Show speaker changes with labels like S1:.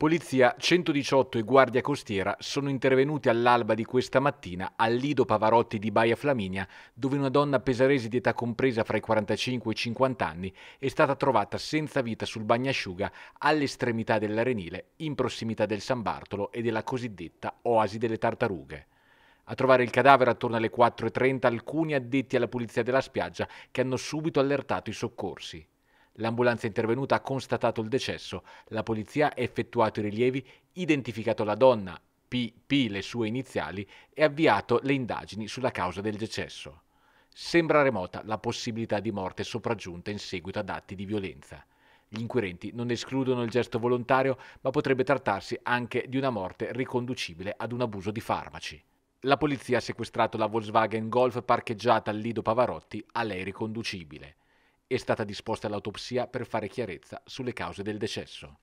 S1: Polizia 118 e Guardia Costiera sono intervenuti all'alba di questa mattina al Lido Pavarotti di Baia Flaminia, dove una donna pesaresi di età compresa fra i 45 e i 50 anni è stata trovata senza vita sul bagnasciuga all'estremità dell'arenile, in prossimità del San Bartolo e della cosiddetta Oasi delle Tartarughe. A trovare il cadavere attorno alle 4.30 alcuni addetti alla pulizia della spiaggia che hanno subito allertato i soccorsi. L'ambulanza intervenuta ha constatato il decesso, la polizia ha effettuato i rilievi, identificato la donna, PP le sue iniziali, e avviato le indagini sulla causa del decesso. Sembra remota la possibilità di morte sopraggiunta in seguito ad atti di violenza. Gli inquirenti non escludono il gesto volontario, ma potrebbe trattarsi anche di una morte riconducibile ad un abuso di farmaci. La polizia ha sequestrato la Volkswagen Golf parcheggiata al Lido Pavarotti, a lei riconducibile è stata disposta l'autopsia per fare chiarezza sulle cause del decesso.